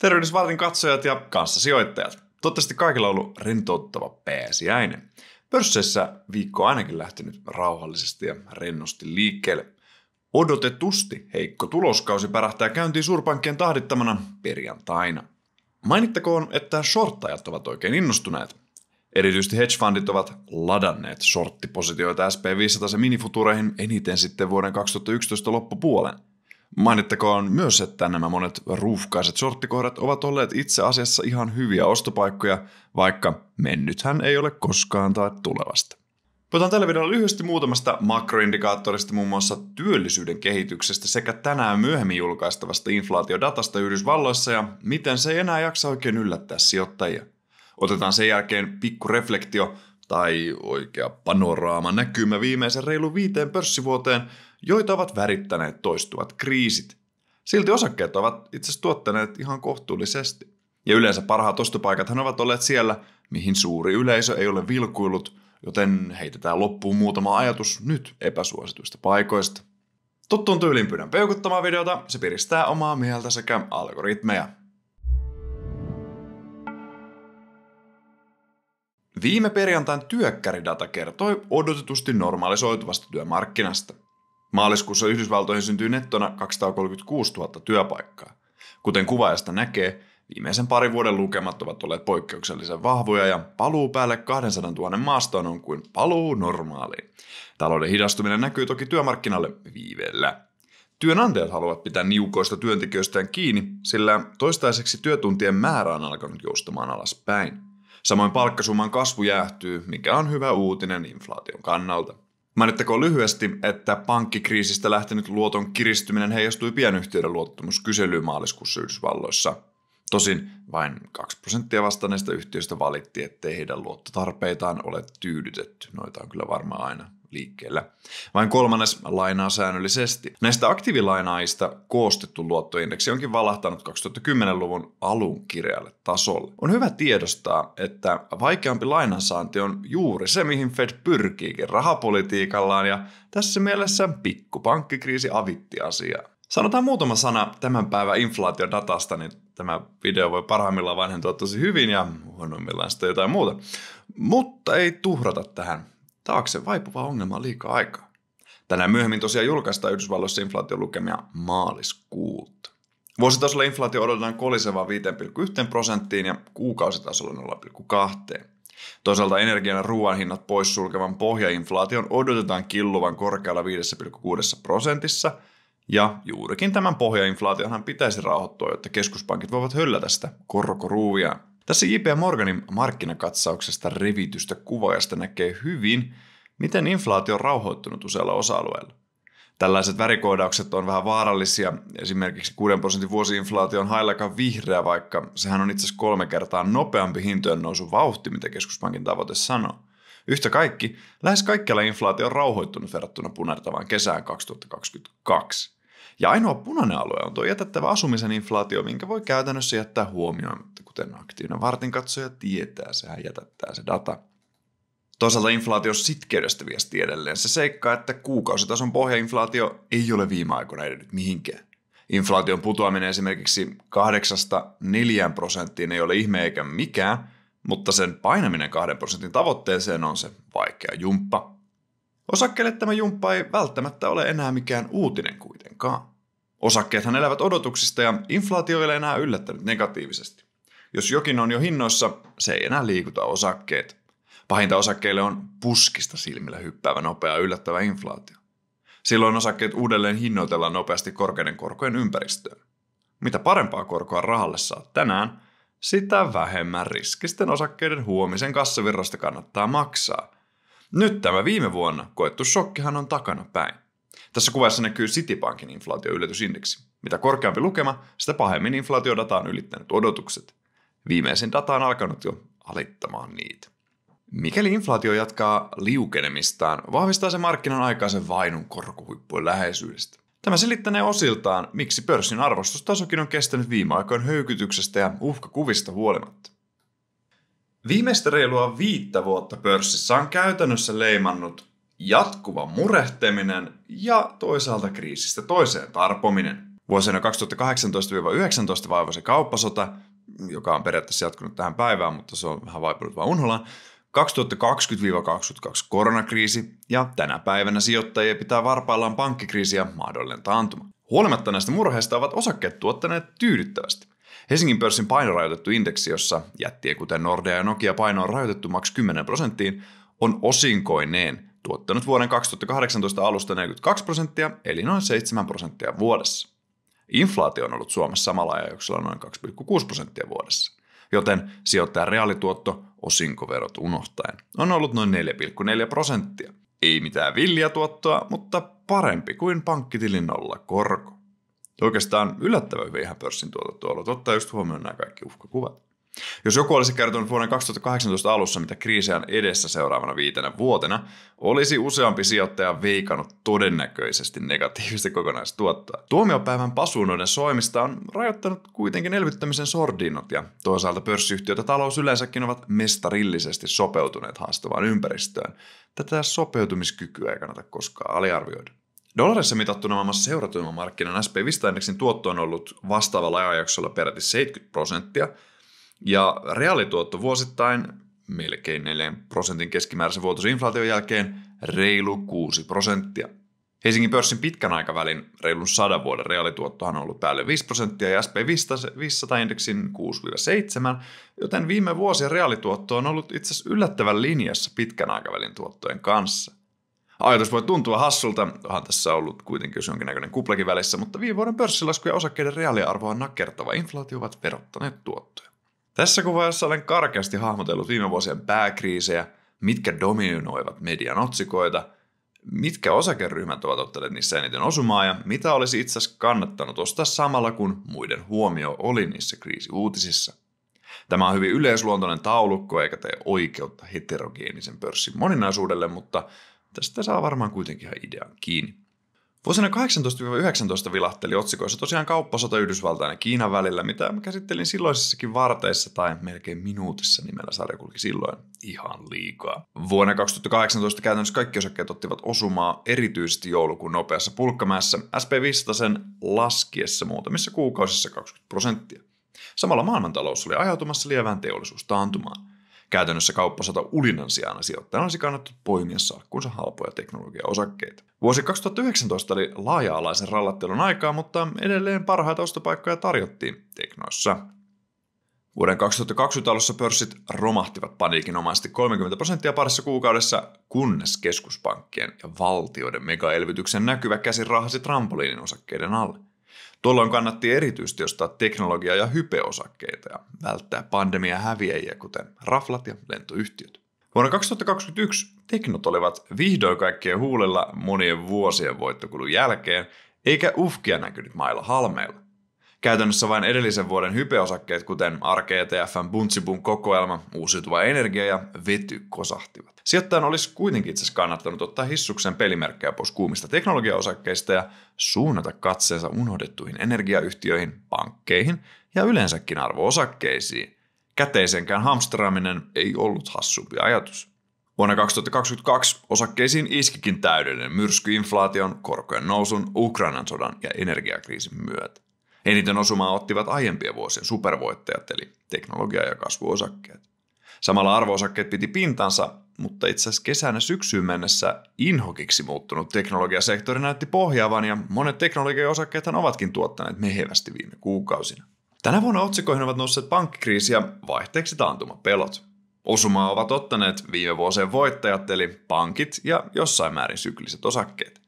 Tervehdysvaltin katsojat ja kanssasijoittajat. Toivottavasti kaikilla on ollut rentouttava pääsiäinen. Pörsseissä viikko on ainakin lähtenyt rauhallisesti ja rennosti liikkeelle. Odotetusti heikko tuloskausi pärähtää käyntiin suurpankkien tahdittamana perjantaina. Mainittakoon, että shorttajat ovat oikein innostuneet. Erityisesti hedgefundit ovat ladanneet shorttipositioita SP500 minifutureihin eniten sitten vuoden 2011 loppupuolen – Mainittakoon myös, että nämä monet ruuhkaiset sorttikohdat ovat olleet itse asiassa ihan hyviä ostopaikkoja, vaikka mennythän ei ole koskaan tai tulevasta. Puhutaan tällä videolla lyhyesti muutamasta makroindikaattorista, muun muassa työllisyyden kehityksestä sekä tänään myöhemmin julkaistavasta inflaatiodatasta Yhdysvalloissa ja miten se ei enää jaksa oikein yllättää sijoittajia. Otetaan sen jälkeen pikku reflektio tai oikea panoraama näkymä viimeisen reilu viiteen pörssivuoteen, joita ovat värittäneet toistuvat kriisit. Silti osakkeet ovat itse asiassa tuottaneet ihan kohtuullisesti. Ja yleensä parhaat ostopaikathan ovat olleet siellä, mihin suuri yleisö ei ole vilkuillut, joten heitetään loppuun muutama ajatus nyt epäsuosituista paikoista. Tuttuun tyyliin pyydän peukuttamaan videota, se piristää omaa mieltä sekä algoritmeja. Viime perjantain työkkäridata kertoi odotetusti normalisoituvasta työmarkkinasta. Maaliskuussa Yhdysvaltoihin syntyi nettona 236 000 työpaikkaa. Kuten kuvaajasta näkee, viimeisen parin vuoden lukemat ovat olleet poikkeuksellisen vahvoja ja paluu päälle 200 000 maastoon on kuin paluu normaaliin. Talouden hidastuminen näkyy toki työmarkkinalle viiveellä. Työnantajat haluavat pitää niukoista työntekijöistään kiinni, sillä toistaiseksi työtuntien määrä on alkanut joustamaan alaspäin. Samoin palkkasumman kasvu jäähtyy, mikä on hyvä uutinen inflaation kannalta. Mainittakoon lyhyesti, että pankkikriisistä lähtenyt luoton kiristyminen heijastui pienyhtiöiden luottamuskyselyyn maaliskuussa Yhdysvalloissa. Tosin vain 2 prosenttia vastanneista yhtiöistä valitti, ettei heidän luottotarpeitaan ole tyydytetty. Noita on kyllä varmaan aina liikkeellä. Vain kolmannes lainaa säännöllisesti. Näistä aktiivilainaajista koostettu luottoindeksi onkin valahtanut 2010-luvun alun kireälle tasolle. On hyvä tiedostaa, että vaikeampi lainansaanti on juuri se, mihin Fed pyrkiikin rahapolitiikallaan ja tässä mielessä pikkupankkikriisi avitti asiaa. Sanotaan muutama sana tämän päivän inflaatiodatasta, niin tämä video voi parhaimmillaan vanhentua tosi hyvin ja huonommillaan sitten jotain muuta. Mutta ei tuhrata tähän taakse vaipuvaa ongelmaa liikaa aikaa. Tänään myöhemmin tosiaan julkaistaan Yhdysvalloissa inflaatiolukemia maaliskuulta. Vuositasolla inflaatio odotetaan kolisevaa 5,1 prosenttiin ja kuukausitasolla 0,2. Toisaalta energian ja ruoan hinnat poissulkevan pohjainflaation odotetaan killuvan korkealla 5,6 prosentissa, ja juurikin tämän pohjainflaationhan pitäisi rauhoittua, jotta keskuspankit voivat höllätä sitä korkoruuviaan. Tässä J.P. Morganin markkinakatsauksesta revitystä kuvaajasta näkee hyvin, miten inflaatio on rauhoittunut useilla osa-alueilla. Tällaiset värikoodaukset on vähän vaarallisia. Esimerkiksi 6 prosentin vuosi-inflaatio on haillakaan vihreä, vaikka sehän on itse asiassa kolme kertaa nopeampi hintojen nousu vauhti, mitä keskuspankin tavoite sanoo. Yhtä kaikki, lähes kaikkialla inflaatio on rauhoittunut verrattuna punertavaan kesään 2022. Ja ainoa punainen alue on tuo jätettävä asumisen inflaatio, minkä voi käytännössä jättää huomioimatta, kuten aktiivinen vartinkatsoja tietää, sehän jätättää se data. Toisaalta inflaatio sitkeydestä viesti edelleen se seikka, että kuukausitason pohjainflaatio ei ole viime aikoina edennyt mihinkään. Inflaation putoaminen esimerkiksi 8-4 prosenttiin ei ole ihme eikä mikään, mutta sen painaminen 2 prosentin tavoitteeseen on se vaikea jumppa. Osakkeelle tämä jumppa ei välttämättä ole enää mikään uutinen kuitenkaan. Osakkeethan elävät odotuksista ja inflaatio ei ole enää yllättänyt negatiivisesti. Jos jokin on jo hinnoissa, se ei enää liikuta osakkeet. Pahinta osakkeille on puskista silmillä hyppäävä nopea yllättävä inflaatio. Silloin osakkeet uudelleen hinnoitellaan nopeasti korkeiden korkojen ympäristöön. Mitä parempaa korkoa rahalle saa tänään, sitä vähemmän riskisten osakkeiden huomisen kassavirrasta kannattaa maksaa – nyt tämä viime vuonna koettu shokkihan on takana päin. Tässä kuvassa näkyy Citibankin inflaatioyllätysindeksi. Mitä korkeampi lukema, sitä pahemmin inflaatiodata on ylittänyt odotukset. Viimeisin data on alkanut jo alittamaan niitä. Mikäli inflaatio jatkaa liukenemistaan, vahvistaa se markkinan aikaisen vainun korkohuippujen läheisyydestä. Tämä selittänee osiltaan, miksi pörssin arvostustasokin on kestänyt viime aikojen höykytyksestä ja uhkakuvista huolimatta. Viimeistä reilua viittä vuotta pörssissä on käytännössä leimannut jatkuva murehteminen ja toisaalta kriisistä toiseen tarpominen. Vuosina 2018-2019 se kauppasota, joka on periaatteessa jatkunut tähän päivään, mutta se on vähän vaipunut vaan unholaan, 2020-2022 koronakriisi ja tänä päivänä sijoittajia pitää varpaillaan pankkikriisi ja mahdollinen taantuma. Huolimatta näistä murheista ovat osakkeet tuottaneet tyydyttävästi. Helsingin pörssin painorajoitettu indeksi, jossa jättien kuten Nordea ja Nokia paino on rajoitettu maks 10 prosenttiin, on osinkoineen tuottanut vuoden 2018 alusta 42 prosenttia, eli noin 7 prosenttia vuodessa. Inflaatio on ollut Suomessa samalla ajanjaksolla noin 2,6 prosenttia vuodessa, joten sijoittajan reaalituotto osinkoverot unohtaen on ollut noin 4,4 prosenttia. Ei mitään villiä tuottoa, mutta parempi kuin pankkitilin nolla korko. Oikeastaan yllättävän hyvin ihan pörssin tuotot tuolla, ottaa just huomioon nämä kaikki uhkakuvat. Jos joku olisi kertonut vuoden 2018 alussa, mitä kriisejä on edessä seuraavana viitenä vuotena, olisi useampi sijoittaja veikannut todennäköisesti negatiivista kokonaistuottoa. Tuomiopäivän pasuunoiden soimista on rajoittanut kuitenkin elvyttämisen sordinnot ja toisaalta pörssiyhtiöt ja talous yleensäkin ovat mestarillisesti sopeutuneet haastavaan ympäristöön. Tätä sopeutumiskykyä ei kannata koskaan aliarvioida. Dollarissa mitattuna maailmassa seuratuimman markkinan SP 500-indeksin tuotto on ollut vastaavalla ajanjaksolla peräti 70 prosenttia, ja reaalituotto vuosittain melkein 4 prosentin keskimääräisen vuotuisen inflaation jälkeen reilu 6 prosenttia. Helsingin pörssin pitkän aikavälin reilun sadan vuoden reaalituottohan on ollut päälle 5 prosenttia ja SP 500-indeksin 6-7, joten viime vuosien reaalituotto on ollut itse asiassa yllättävän linjassa pitkän aikavälin tuottojen kanssa. Ajatus voi tuntua hassulta, onhan tässä ollut kuitenkin jos jonkinnäköinen kuplakin välissä, mutta viime vuoden pörssilasku ja osakkeiden reaaliarvoa nakertava inflaatio ovat verottaneet tuottoja. Tässä kuvassa olen karkeasti hahmotellut viime vuosien pääkriisejä, mitkä dominoivat median otsikoita, mitkä osakeryhmät ovat ottaneet niissä eniten osumaa ja mitä olisi itse asiassa kannattanut ostaa samalla kun muiden huomio oli niissä kriisiuutisissa. Tämä on hyvin yleisluontoinen taulukko eikä tee oikeutta heterogeenisen pörssin moninaisuudelle, mutta tästä saa varmaan kuitenkin ihan idean kiinni. Vuosina 18-19 vilahteli otsikoissa tosiaan kauppasota Yhdysvaltain ja Kiinan välillä, mitä mä käsittelin silloisessakin varteissa tai melkein minuutissa nimellä sarja kulki silloin ihan liikaa. Vuonna 2018 käytännössä kaikki osakkeet ottivat osumaa erityisesti joulukuun nopeassa pulkkamäessä SP500 sen laskiessa muutamissa kuukausissa 20 prosenttia. Samalla maailmantalous oli ajautumassa lievään teollisuustaantumaan. Käytännössä kauppasota ulinnan sijaan sijoittajan olisi kannattu poimia salkkuunsa halpoja teknologiaosakkeita. Vuosi 2019 oli laaja-alaisen rallattelun aikaa, mutta edelleen parhaita ostopaikkoja tarjottiin teknoissa. Vuoden 2020 alussa pörssit romahtivat paniikinomaisesti 30 prosenttia parissa kuukaudessa, kunnes keskuspankkien ja valtioiden megaelvytyksen näkyvä käsi rahasi trampoliinin osakkeiden alle. Tuolloin kannatti erityisesti ostaa teknologia- ja hypeosakkeita ja välttää pandemia häviäjiä, kuten raflat ja lentoyhtiöt. Vuonna 2021 teknot olivat vihdoin kaikkien huulella monien vuosien voittokulun jälkeen, eikä uhkia näkynyt mailla halmeilla. Käytännössä vain edellisen vuoden hypeosakkeet, kuten ARK ETFn Buntsibun kokoelma, uusiutuva energia ja vety kosahtivat. Sijoittajan olisi kuitenkin itse kannattanut ottaa hissuksen pelimerkkejä pois kuumista teknologiaosakkeista ja suunnata katseensa unohdettuihin energiayhtiöihin, pankkeihin ja yleensäkin arvoosakkeisiin. Käteisenkään hamstraaminen ei ollut hassumpi ajatus. Vuonna 2022 osakkeisiin iskikin täydellinen myrsky inflaation, korkojen nousun, Ukrainan sodan ja energiakriisin myötä. Eniten osumaa ottivat aiempien vuosien supervoittajat eli teknologia- ja kasvuosakkeet. Samalla arvoosakkeet piti pintansa, mutta itse asiassa kesänä syksyyn mennessä inhokiksi muuttunut teknologiasektori näytti pohjaavan ja monet teknologiaosakkeethan ovatkin tuottaneet mehevästi viime kuukausina. Tänä vuonna otsikoihin ovat nousseet pankkikriisi ja vaihteeksi taantumapelot. Osumaa ovat ottaneet viime vuosien voittajat eli pankit ja jossain määrin sykliset osakkeet.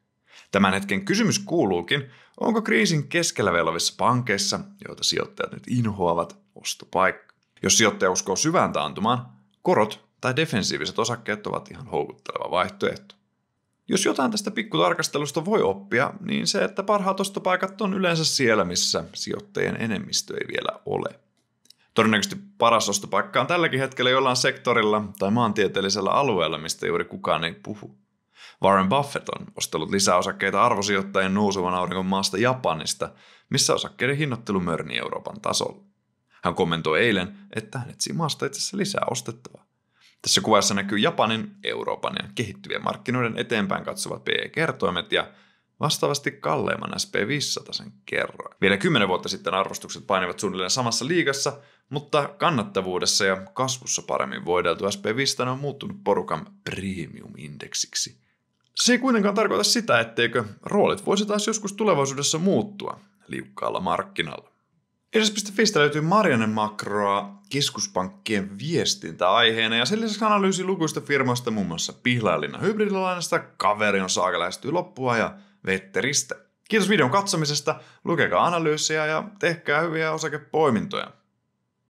Tämän hetken kysymys kuuluukin, Onko kriisin keskellä velovissa pankeissa, joita sijoittajat nyt inhoavat, ostopaikka? Jos sijoittaja uskoo syvään taantumaan, korot tai defensiiviset osakkeet ovat ihan houkutteleva vaihtoehto. Jos jotain tästä pikkutarkastelusta voi oppia, niin se, että parhaat ostopaikat on yleensä siellä, missä sijoittajien enemmistö ei vielä ole. Todennäköisesti paras ostopaikka on tälläkin hetkellä jollain sektorilla tai maantieteellisellä alueella, mistä juuri kukaan ei puhu. Warren Buffett on ostellut lisää osakkeita arvosijoittajien nousuvan aurinkon maasta Japanista, missä osakkeiden hinnoittelu mörni Euroopan tasolla. Hän kommentoi eilen, että hän etsii maasta itse asiassa lisää ostettavaa. Tässä kuvassa näkyy Japanin, Euroopan ja kehittyvien markkinoiden eteenpäin katsovat PE-kertoimet ja vastaavasti kalleimman SP500 sen kerroin. Vielä kymmenen vuotta sitten arvostukset painivat suunnilleen samassa liigassa, mutta kannattavuudessa ja kasvussa paremmin voideltu SP500 on muuttunut porukan premium-indeksiksi – se ei kuitenkaan tarkoita sitä, etteikö roolit voisi taas joskus tulevaisuudessa muuttua liukkaalla markkinalla. Edes.fistä löytyy Marianne Makroa keskuspankkien viestintäaiheena ja sen lisäksi analyysi lukuista firmoista muun muassa Pihlailinna hybridilainasta, Kaveri on saaka lähestyy loppua ja Vetteristä. Kiitos videon katsomisesta, lukekaa analyysiä ja tehkää hyviä osakepoimintoja.